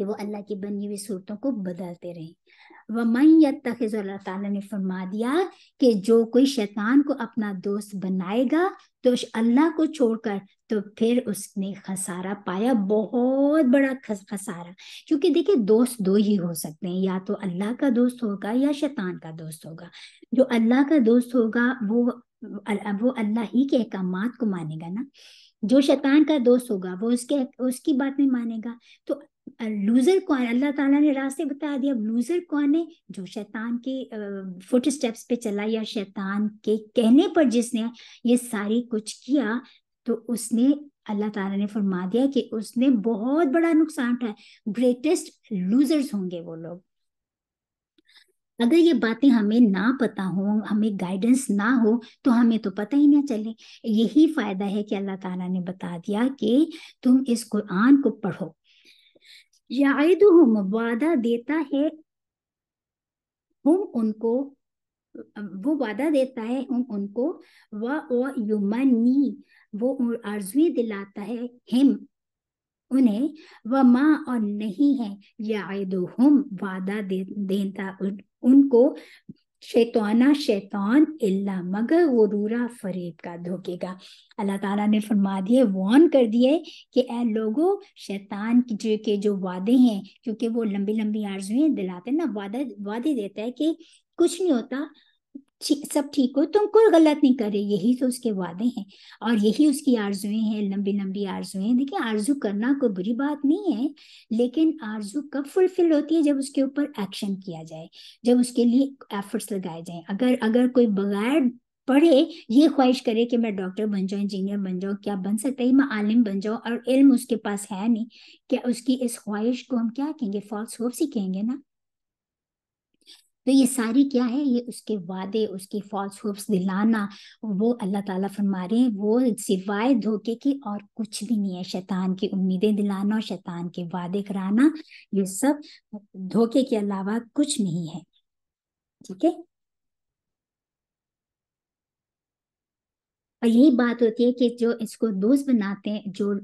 कि वो अल्लाह की बनी हुई सूरतों को बदलते रहे वमन या तखिज अल्लाह ने फरमा दिया कि जो कोई शैतान को अपना दोस्त बनाएगा तो अल्लाह को छोड़कर तो फिर उसने खसारा पाया बहुत बड़ा खसारा क्योंकि देखिए दोस्त दो ही हो सकते हैं या तो अल्लाह का दोस्त होगा या शैतान का दोस्त होगा जो अल्लाह का दोस्त होगा वो वो अल्लाह ही के अहकाम को मानेगा ना जो शैतान का दोस्त होगा वो उसके उसकी बात नहीं मानेगा तो लूजर कौन अल्लाह ताला ने रास्ते बता दिया अब लूजर कौन है जो शैतान के फुट स्टेप्स पे चला या शैतान के कहने पर जिसने ये सारी कुछ किया तो उसने अल्लाह ताला ने फरमा दिया कि उसने बहुत बड़ा नुकसान उठाया ग्रेटेस्ट लूजर्स होंगे वो लोग अगर ये बातें हमें ना पता हो हमें गाइडेंस ना हो तो हमें तो पता ही ना चले यही फायदा है कि अल्लाह ताला ने बता दिया कि तुम इस कुरान को पढ़ो याद हम वादा देता है हम उनको वो वादा देता है हम उनको वह और युमनी वो आरजुई दिलाता है हिम उन्हें व माँ और नहीं है हम वादा दे, देता उनको शैताना शैतान इल्ला मगर वो रूरा फरेब का धोखेगा अल्लाह ताला ने फरमा दिए वार्न कर दिए कि ए लोगों शैतान जो के जो वादे हैं क्योंकि वो लंबी लंबी आर्जुएं दिलाते ना वादा वादे देता है कि कुछ नहीं होता सब ठीक हो तुम कोई गलत नहीं कर रहे यही तो उसके वादे हैं और यही उसकी आरजुएं हैं लंबी लंबी आरजुएं देखिए आरजू करना कोई बुरी बात नहीं है लेकिन आरजू कब फुलफिल होती है जब उसके ऊपर एक्शन किया जाए जब उसके लिए एफर्ट्स लगाए जाए अगर अगर कोई बगैर पढ़े ये ख्वाहिश करे कि मैं डॉक्टर बन जाऊँ इंजीनियर बन जाऊँ क्या बन सकता है मैं आलिम बन जाऊँ और इल्म उसके पास है नहीं क्या उसकी इस ख्वाहिश को हम क्या कहेंगे फॉल्स होप्स ही कहेंगे ना तो ये सारी क्या है ये उसके वादे उसकी फॉल्स होप्स दिलाना वो अल्लाह ताला फरमा रहे हैं वो सिवाय धोखे की और कुछ भी नहीं है शैतान की उम्मीदें दिलाना और शैतान के वादे कराना ये सब धोखे के अलावा कुछ नहीं है ठीक है और यही बात होती है कि जो इसको दोस्त बनाते हैं जो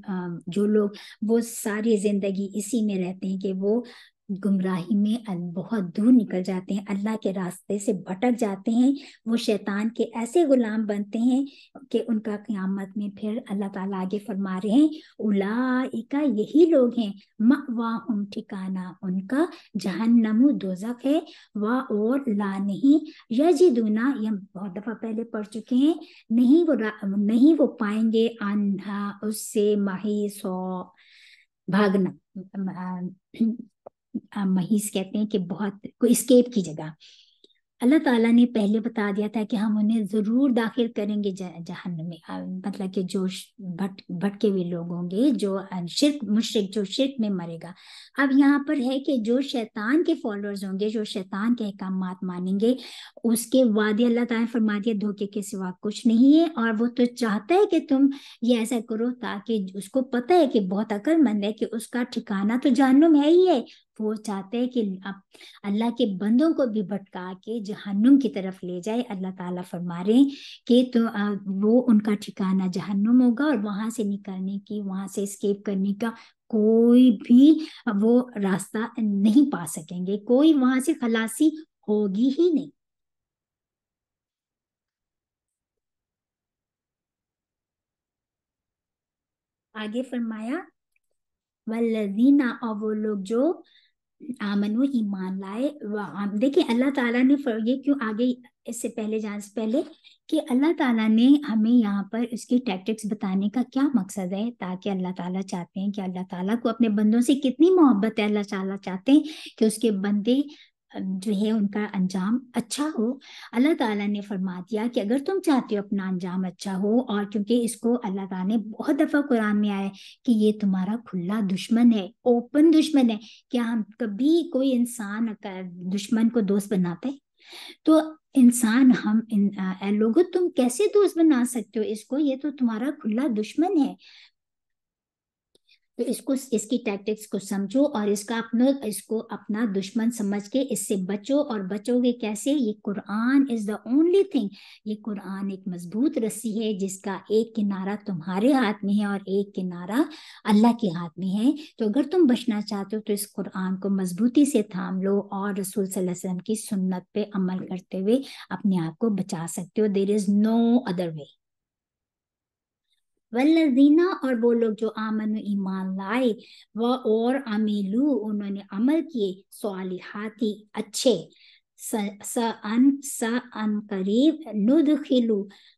जो लोग वो सारी जिंदगी इसी में रहते हैं कि वो गुमराही में बहुत दूर निकल जाते हैं अल्लाह के रास्ते से भटक जाते हैं वो शैतान के ऐसे गुलाम बनते हैं कि उनका क्यामत में फिर अल्लाह ताला आगे फरमा रहे हैं उलाइका यही लोग हैं मवाहुम ठिकाना उनका नमो दोजक है वाह और ला नहीं यजिदूना ये हम बहुत दफ़ा पहले पढ़ चुके हैं नहीं वो नहीं वो पाएंगे अंधा उससे माही सौ भागना महीस कहते हैं कि बहुत कोई स्केप की जगह अल्लाह ताला ने पहले बता दिया था कि हम उन्हें ज़रूर दाखिल करेंगे जहन में मतलब कि जो भट भटके हुए लोग होंगे जो शिरक मुशरक जो शिरक में मरेगा अब यहाँ पर है कि जो शैतान के फॉलोअर्स होंगे जो शैतान के अहकाम मानेंगे उसके वादे अल्लाह ताला ने फरमा दिया धोखे के सिवा कुछ नहीं है और वो तो चाहता है कि तुम ये ऐसा करो ताकि उसको पता है कि बहुत अक्लमंद है कि उसका ठिकाना तो जहनुम है ही है वो चाहते हैं कि आप अल्लाह के बंदों को भी भटका के जहन्नुम की तरफ ले जाए अल्लाह ताला फरमा रहे कि तो वो उनका ठिकाना जहन्नुम होगा और वहां से निकलने की वहां से स्केप करने का कोई भी वो रास्ता नहीं पा सकेंगे कोई वहां से खलासी होगी ही नहीं आगे फरमाया वल्लजीना और वो लोग जो आमन ईमान लाए देखिए अल्लाह ताला ने ये क्यों आगे इससे पहले जान से पहले कि अल्लाह ताला ने हमें यहाँ पर उसकी टैक्टिक्स बताने का क्या मकसद है ताकि अल्लाह ताला चाहते हैं कि अल्लाह ताला को अपने बंदों से कितनी मोहब्बत है अल्लाह ताला चाहते हैं कि उसके बंदे जो है उनका अंजाम अच्छा हो अल्लाह ताला ने फरमा दिया कि अगर तुम चाहते हो अपना अंजाम अच्छा हो और क्योंकि इसको अल्लाह ताला ने बहुत दफ़ा कुरान में आया कि ये तुम्हारा खुला दुश्मन है ओपन दुश्मन है क्या हम कभी कोई इंसान दुश्मन को दोस्त बनाते तो इंसान हम इन लोगों तुम कैसे दोस्त बना सकते हो इसको ये तो तुम्हारा खुला दुश्मन है तो इसको इसकी टैक्टिक्स को समझो और इसका अपना इसको अपना दुश्मन समझ के इससे बचो और बचोगे कैसे ये Quran is the only thing ये कुरान एक मजबूत रस्सी है जिसका एक किनारा तुम्हारे हाथ में है और एक किनारा अल्लाह के हाथ में है तो अगर तुम बचना चाहते हो तो इस कुरान को मजबूती से थाम लो और रसूल वसल्लम की सुन्नत पे अमल करते हुए अपने आप को बचा सकते हो there is no other way वल्लजीना और वो लोग जो आमन ईमान लाए व और अमीलू उन्होंने अमल किए सवालिहाती अच्छे सन सन करीब नुदखिलू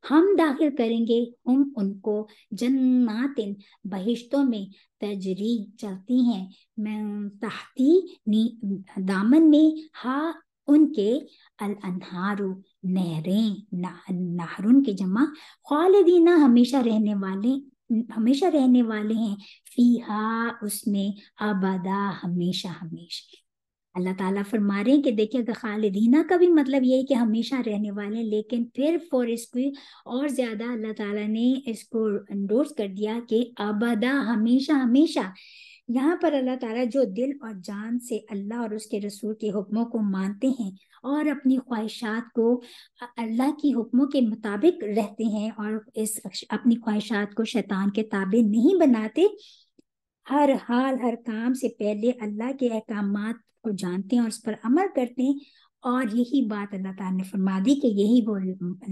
हम दाखिल करेंगे हम उनको जन्नातिन बहिश्तों में तजरी चलती हैं मैं तहती दामन में हा उनके अल अनहारू नहरें नहरुन के जमा खालिदीना हमेशा रहने वाले हमेशा रहने वाले हैं फीहा उसमें अबदा हमेशा हमेशा अल्लाह ताला फरमा रहे हैं कि देखिए अगर खालिदीना का भी मतलब यही कि हमेशा रहने वाले हैं लेकिन फिर फॉर इसको और ज़्यादा अल्लाह ताला ने इसको एंडोर्स कर दिया कि अबदा हमेशा हमेशा यहाँ पर अल्लाह ताला जो दिल और जान से अल्लाह और उसके रसूल के हुक्मों को मानते हैं और अपनी ख्वाहिशात को अल्लाह की हुक्मों के मुताबिक रहते हैं और इस अपनी ख्वाहिशात को शैतान के ताबे नहीं बनाते हर हाल हर काम से पहले अल्लाह के अहकाम को जानते हैं और उस पर अमल करते हैं और यही बात अल्लाह ताला ने फरमा दी कि यही वो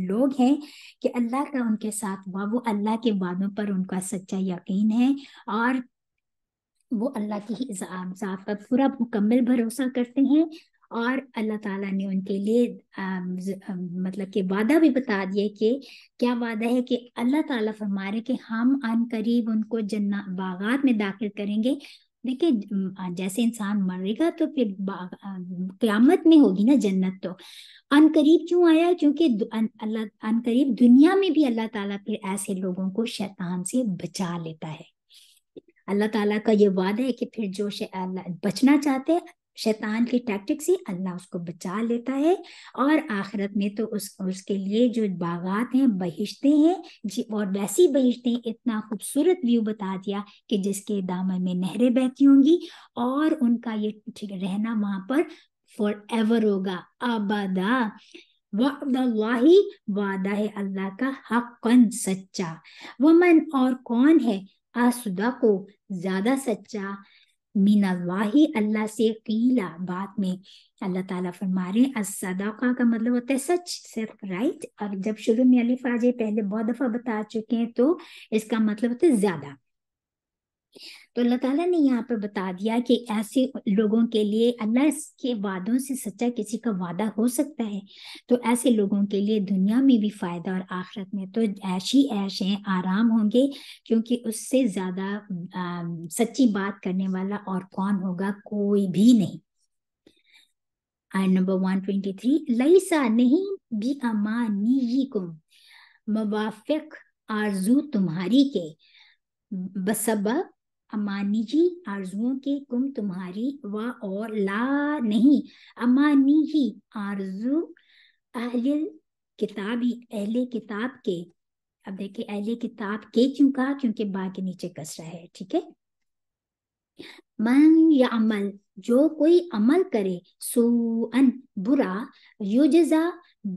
लोग हैं कि अल्लाह का उनके साथ हुआ वो अल्लाह के वादों पर उनका सच्चा यकीन है और वो अल्लाह की ही पर पूरा मुकम्मल भरोसा करते हैं और अल्लाह ताला ने उनके लिए मतलब कि वादा भी बता दिया कि क्या वादा है कि अल्लाह ताला फरमा रहे कि हम अन करीब उनको जन्ना बागात में दाखिल करेंगे देखिए जैसे इंसान मरेगा तो फिर क्यामत में होगी ना जन्नत तो अन करीब क्यों आया क्योंकि अल्लाह अन करीब दुनिया में भी अल्लाह ताला फिर ऐसे लोगों को शैतान से बचा लेता है अल्लाह ताला का ये वादा है कि फिर जो बचना चाहते हैं शैतान की टैक्टिक से अल्लाह उसको बचा लेता है और आखिरत में तो उस उसके लिए जो बागात हैं बहिश्ते हैं जी और वैसी बहिश्ते इतना खूबसूरत व्यू बता दिया कि जिसके दामन में नहरें बहती होंगी और उनका ये रहना वहां पर फॉर एवर होगा आबादा वाही वादा है अल्लाह का हकन सच्चा वमन और कौन है आसुदा को ज्यादा सच्चा मीनल्लाही अल्लाह से कीला बात में अल्लाह ताला फरमा रहे असदाका का मतलब होता है सच सिर्फ राइट और जब शुरू में अलिफ आ जाए पहले बहुत दफा बता चुके हैं तो इसका मतलब होता है ज्यादा तो अल्लाह ताला ने यहाँ पर बता दिया कि ऐसे लोगों के लिए अल्लाह के वादों से सच्चा किसी का वादा हो सकता है तो ऐसे लोगों के लिए दुनिया में भी फ़ायदा और आखिरत में तो ऐश ही ऐश हैं आराम होंगे क्योंकि उससे ज़्यादा सच्ची बात करने वाला और कौन होगा कोई भी नहीं आय नंबर वन ट्वेंटी थ्री लईसा नहीं भी अमानी कुम मवाफिक आरजू तुम्हारी के बसब अमानिजी आरजुओं के कुम तुम्हारी व और ला नहीं अमानिजी आरजू अहले किताब ही अहले किताब के अब देखे अहले किताब के क्यों कहा क्योंकि बा के नीचे कसरा है ठीक है मन या अमल जो कोई अमल करे सो अन बुरा युजजा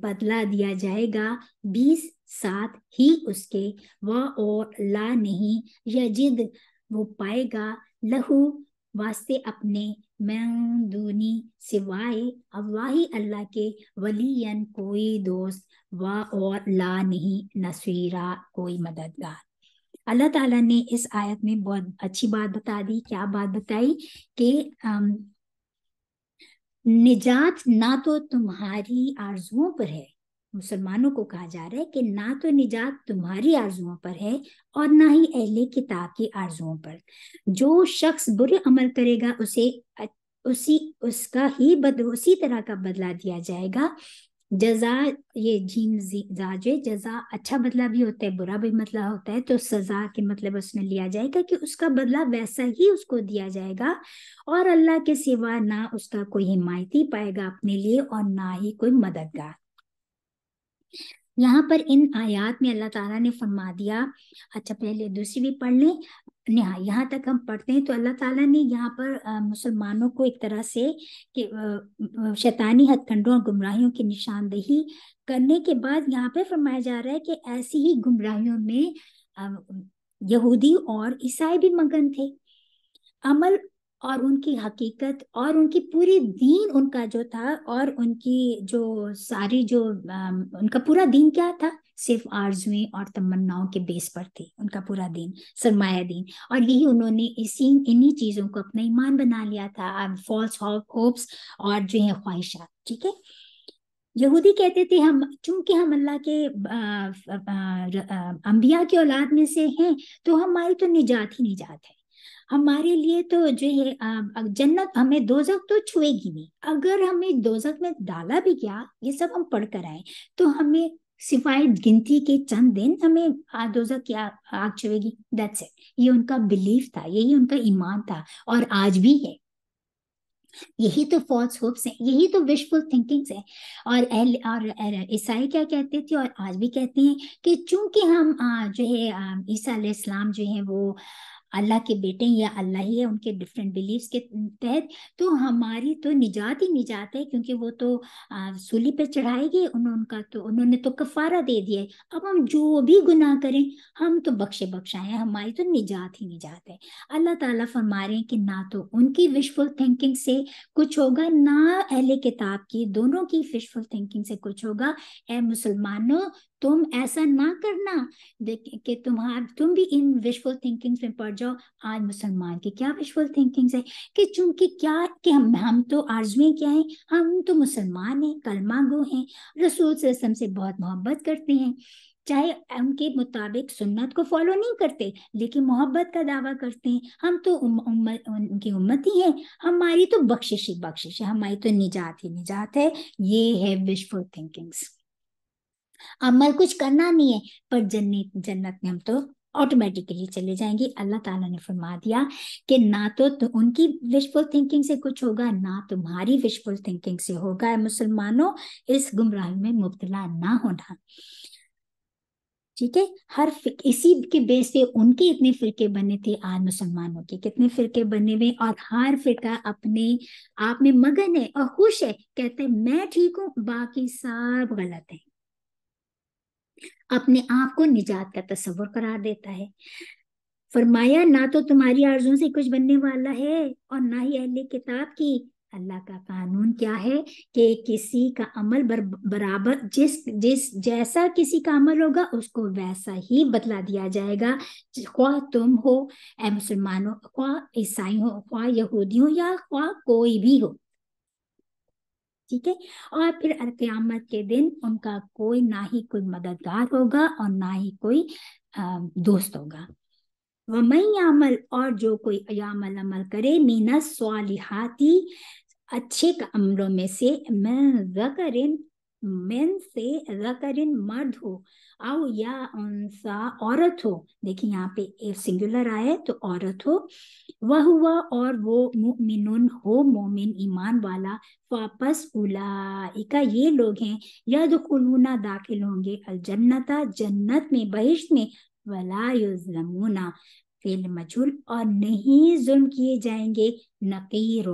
बदला दिया जाएगा बीस साथ ही उसके व और ला नहीं यजिद वो पाएगा लहू वास्ते अपने मैंदूनी सिवाय अल्लाही अल्लाह के वलीयन कोई दोस्त व और ला नहीं नसीरा कोई मददगार अल्लाह ताला ने इस आयत में बहुत अच्छी बात बता दी क्या बात बताई कि निजात ना तो तुम्हारी आरजुओं पर है मुसलमानों को कहा जा रहा है कि ना तो निजात तुम्हारी आरजुओं पर है और ना ही अहले किताब की आरजुओं पर जो शख्स बुरे अमल करेगा उसे उसी उसका ही बद उसी तरह का बदला दिया जाएगा जजा ये जीम जाजे जजा अच्छा बदला भी होता है बुरा भी मतलब होता है तो सजा के मतलब उसमें लिया जाएगा कि उसका बदला वैसा ही उसको दिया जाएगा और अल्लाह के सिवा ना उसका कोई हिमायती पाएगा अपने लिए और ना ही कोई मददगार यहाँ पर इन आयात में अल्लाह ताला ने फरमा दिया अच्छा पहले दूसरी भी पढ़ लें नहा यहाँ तक हम पढ़ते हैं तो अल्लाह ताला ने यहाँ पर मुसलमानों को एक तरह से कि शैतानी हथकंडों और गुमराहियों की निशानदेही करने के बाद यहाँ पर फरमाया जा रहा है कि ऐसी ही गुमराहियों में यहूदी और ईसाई भी मगन थे अमल और उनकी हकीकत और उनकी पूरी दीन उनका जो था और उनकी जो सारी जो उनका पूरा दीन क्या था सिर्फ आरजुएं और तमन्नाओं के बेस पर थी उनका पूरा दीन सरमाया दीन और यही उन्होंने इसी इन्हीं चीज़ों को अपना ईमान बना लिया था फॉल्स होप्स और जो है ख्वाहिशात ठीक है यहूदी कहते थे हम चूंकि हम अल्लाह के अम्बिया अंबिया की औलाद में से हैं तो हमारी तो निजात ही निजात है हमारे लिए तो जो है जन्नत हमें दोजक तो छुएगी नहीं अगर हमें दोजक में डाला भी गया ये सब हम पढ़ कर आए तो हमें सिवाय गिनती के चंद दिन हमें आदोजा की आग छुएगी दैट्स इट ये उनका बिलीफ था यही उनका ईमान था और आज भी है यही तो फॉल्स होप्स है यही तो विशफुल थिंकिंग्स है और एल और ईसाई क्या कहते थे और आज भी कहते हैं कि चूंकि हम जो है ईसा इस्लाम जो है वो अल्लाह के बेटे हैं या अल्लाह ही है उनके डिफरेंट बिलीव्स के तहत तो हमारी तो निजात ही निजात है क्योंकि वो तो सूली पे चढ़ाएगी उन्होंने उनका तो उन्होंने तो कफारा दे दिया अब हम जो भी गुनाह करें हम तो बख्शे बख्शाएं हमारी तो निजात ही निजात है अल्लाह ताला फरमा रहे हैं कि ना तो उनकी विशफुल थिंकिंग से कुछ होगा ना अहले किताब की दोनों की विशफुल थिंकिंग से कुछ होगा ए मुसलमानों तुम ऐसा ना करना कि तुम्हार तुम भी इन विशफुल थिंकिंग्स में पड़ जाओ आज मुसलमान की क्या विशुअल थिंकिंग है कि चूंकि क्या कि हम हम तो आरजुएं क्या हैं हम तो मुसलमान हैं कलमा गो हैं रसूल रसम से बहुत मोहब्बत करते हैं चाहे उनके मुताबिक सुन्नत को फॉलो नहीं करते लेकिन मोहब्बत का दावा करते हैं हम तो उम, उम, उनकी उम्मत ही है हमारी तो बख्शिश ही बख्शिश है हमारी तो निजात ही निजात है ये है विशफुल थिंकिंग्स अमल कुछ करना नहीं है पर जन्नत जन्नत में हम तो ऑटोमेटिकली चले जाएंगी अल्लाह ताला ने फरमा दिया कि ना तो, तो उनकी विशफुल थिंकिंग से कुछ होगा ना तुम्हारी विशफुल थिंकिंग से होगा मुसलमानों इस गुमराही में मुबतला ना होना ठीक है हर इसी के बेस पे उनके इतने फिरके बने थे आज मुसलमानों के कितने फिरके बने हुए और हर फिरका अपने आप में मगन है और खुश है कहते हैं मैं ठीक हूँ बाकी सब गलत है अपने आप को निजात का तस्वर करार देता है फरमाया ना तो तुम्हारी आर्जों से कुछ बनने वाला है और ना ही अहले किताब की अल्लाह का कानून क्या है कि किसी का अमल बर, बराबर जिस जिस जैसा किसी का अमल होगा उसको वैसा ही बदला दिया जाएगा ख्वा तुम हो ए हो ख्वा ईसाई हो ख्वा यहूदी हो या ख्वा कोई भी हो ठीक है और फिर क्यामत के दिन उनका कोई ना ही कोई मददगार होगा और ना ही कोई दोस्त होगा वमई अमल और जो कोई अयामल अमल करे मीना स्वालिहाती अच्छे अमलों में से मैं मेन से जकरिन मर्द हो आओ या उनसा औरत हो देखिए यहाँ पे ए सिंगुलर आए तो औरत हो वह हुआ और वो मुमिन हो मोमिन ईमान वाला वापस उलाइका ये लोग हैं जो तो कुलूना दाखिल होंगे अल जन्नता जन्नत में बहिष्त में वला युजलमूना फेल मजूल और नहीं जुल्म किए जाएंगे नकीर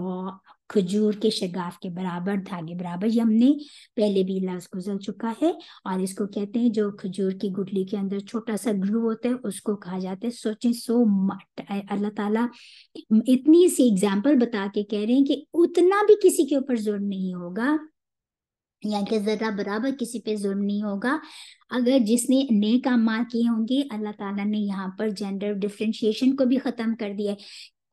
खजूर के शगाफ के बराबर धागे बराबर ये हमने पहले भी इलाज गुजर चुका है और इसको कहते हैं जो खजूर की गुडली के अंदर छोटा सा ग्रू होता है उसको कहा जाता है सोचें सो मट अल्लाह ताला इतनी सी एग्जाम्पल बता के कह रहे हैं कि उतना भी किसी के ऊपर जुर्म नहीं होगा या कि ज़रा बराबर किसी पे जुर्म नहीं होगा अगर जिसने नए काम मार किए होंगे अल्लाह ताला ने यहाँ पर जेंडर डिफ्रेंशिएशन को भी ख़त्म कर दिया है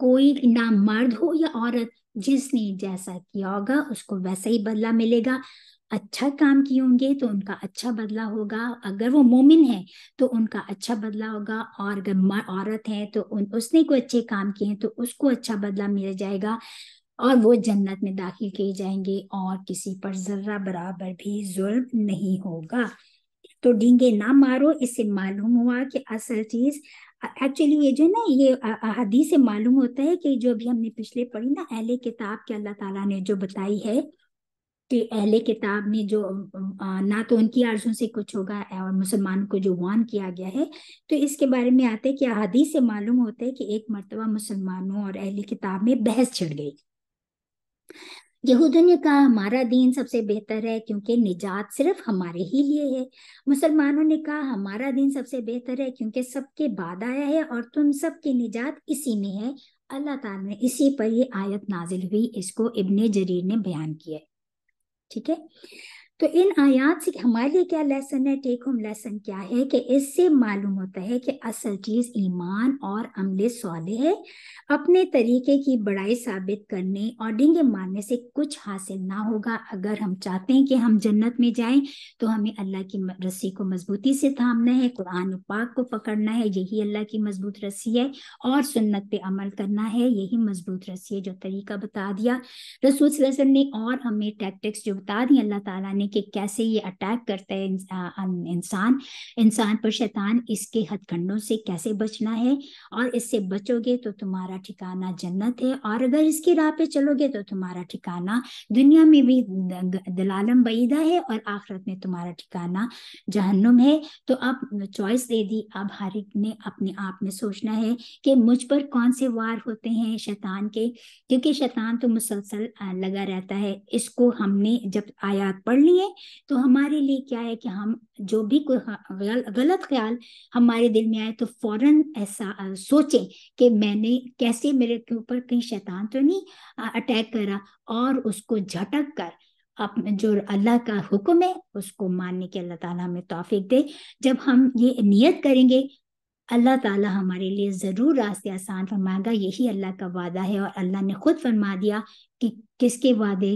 कोई ना मर्द हो या औरत जिसने जैसा किया होगा उसको वैसा ही बदला मिलेगा अच्छा काम किए होंगे तो उनका अच्छा बदला होगा अगर वो मोमिन है तो उनका अच्छा बदला होगा और अगर औरत है तो उन उसने कोई अच्छे काम किए हैं तो उसको अच्छा बदला मिल जाएगा और वो जन्नत में दाखिल किए जाएंगे और किसी पर जर्रा बराबर भी जुल्म नहीं होगा तो डींगे ना मारो इससे मालूम हुआ कि असल चीज एक्चुअली ये जो ना ये हदीस से मालूम होता है कि जो अभी हमने पिछले पढ़ी ना अहले किताब के अल्लाह ताला ने जो बताई है कि अहले किताब में जो ना तो उनकी आर्जों से कुछ होगा और मुसलमान को जो वान किया गया है तो इसके बारे में आते हैं कि हदीस से मालूम होता है कि एक मरतबा मुसलमानों और अहले किताब में बहस छिड़ गई यहूदियों ने कहा हमारा दीन सबसे बेहतर है क्योंकि निजात सिर्फ हमारे ही लिए है मुसलमानों ने कहा हमारा दीन सबसे बेहतर है क्योंकि सबके बाद आया है और तुम सबकी निजात इसी में है अल्लाह ताला ने इसी पर ये आयत नाजिल हुई इसको इब्ने जरीर ने बयान किया है ठीक है तो इन आयात से हमारे लिए क्या लेसन है टेक होम लेसन क्या है कि इससे मालूम होता है कि असल चीज ईमान और अमले सौले है अपने तरीके की बड़ाई साबित करने और डिंगे मारने से कुछ हासिल ना होगा अगर हम चाहते हैं कि हम जन्नत में जाएं तो हमें अल्लाह की रस्सी को मजबूती से थामना है कुरान पाक को पकड़ना है यही अल्लाह की मजबूत रस्सी है और सुन्नत पे अमल करना है यही मजबूत रस्सी है जो तरीका बता दिया रसूल ने और हमें टैक्टिक्स जो बता दी अल्लाह तला ने कि कैसे ये अटैक करता है इंसान इंसान पर शैतान इसके हथखंडों से कैसे बचना है और इससे बचोगे तो तुम्हारा ठिकाना जन्नत है और अगर इसके राह पे चलोगे तो तुम्हारा ठिकाना दुनिया में भी दलालम बईदा है और आखिरत में तुम्हारा ठिकाना जहन्नुम है तो अब चॉइस दे दी अब हर एक ने अपने आप में सोचना है कि मुझ पर कौन से वार होते हैं शैतान के क्योंकि शैतान तो मुसलसल लगा रहता है इसको हमने जब आयात पढ़ ली करेंगे तो हमारे लिए क्या है कि हम जो भी कोई गलत ख्याल हमारे दिल में आए तो फौरन ऐसा सोचें कि मैंने कैसे मेरे के ऊपर कहीं शैतान तो नहीं अटैक करा और उसको झटक कर अपने जो अल्लाह का हुक्म है उसको मानने की अल्लाह ताला हमें तोफीक दे जब हम ये नियत करेंगे अल्लाह ताला हमारे लिए ज़रूर रास्ते आसान फरमाएगा यही अल्लाह का वादा है और अल्लाह ने खुद फरमा दिया कि किसके वादे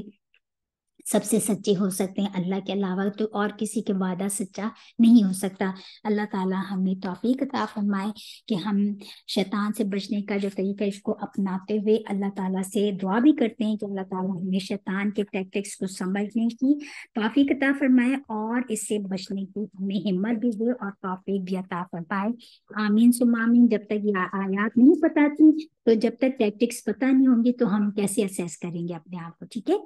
सबसे सच्चे हो सकते हैं अल्लाह के अलावा तो और किसी के वादा सच्चा नहीं हो सकता अल्लाह ताला हमें तोफ़ी कता फरमाए कि हम शैतान से बचने का जो तरीका इसको अपनाते हुए अल्लाह ताला से दुआ भी करते हैं कि अल्लाह ताला हमें शैतान के टैक्टिक्स को समझने की तोफ़ी अता फरमाए और इससे बचने की हमें हिम्मत भी दे और तोफ़ी भी अता फरमाए आमीन सुमामीन जब तक ये आयात नहीं पता थी तो जब तक टैक्टिक्स पता नहीं होंगी तो हम कैसे असेस करेंगे अपने आप को ठीक है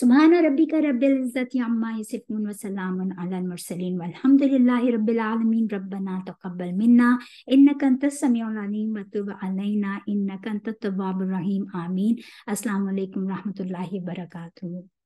سبحان ربك رب العزة عما يصفون وسلام على المرسلين والحمد لله رب العالمين ربنا تقبل منا إنك أنت السميع العليم وتب علينا إنك أنت التواب الرحيم آمين السلام عليكم ورحمة الله وبركاته